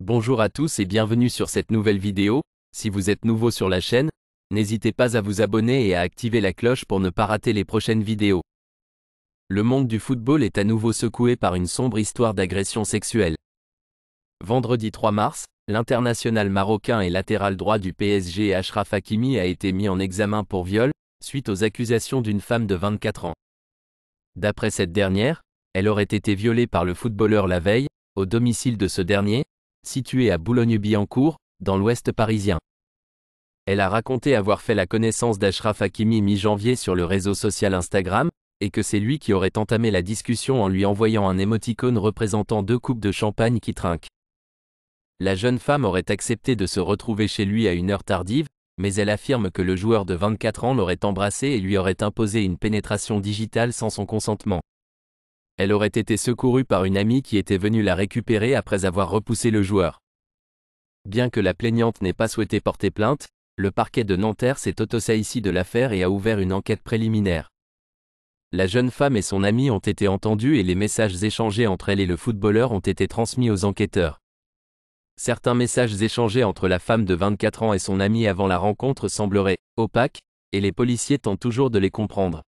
Bonjour à tous et bienvenue sur cette nouvelle vidéo, si vous êtes nouveau sur la chaîne, n'hésitez pas à vous abonner et à activer la cloche pour ne pas rater les prochaines vidéos. Le monde du football est à nouveau secoué par une sombre histoire d'agression sexuelle. Vendredi 3 mars, l'international marocain et latéral droit du PSG Ashraf Hakimi a été mis en examen pour viol, suite aux accusations d'une femme de 24 ans. D'après cette dernière, elle aurait été violée par le footballeur la veille, au domicile de ce dernier, située à Boulogne-Billancourt, dans l'ouest parisien. Elle a raconté avoir fait la connaissance d'Ashraf Hakimi mi-janvier sur le réseau social Instagram, et que c'est lui qui aurait entamé la discussion en lui envoyant un émoticône représentant deux coupes de champagne qui trinquent. La jeune femme aurait accepté de se retrouver chez lui à une heure tardive, mais elle affirme que le joueur de 24 ans l'aurait embrassé et lui aurait imposé une pénétration digitale sans son consentement elle aurait été secourue par une amie qui était venue la récupérer après avoir repoussé le joueur. Bien que la plaignante n'ait pas souhaité porter plainte, le parquet de Nanterre s'est ici de l'affaire et a ouvert une enquête préliminaire. La jeune femme et son amie ont été entendus et les messages échangés entre elle et le footballeur ont été transmis aux enquêteurs. Certains messages échangés entre la femme de 24 ans et son amie avant la rencontre sembleraient opaques, et les policiers tentent toujours de les comprendre.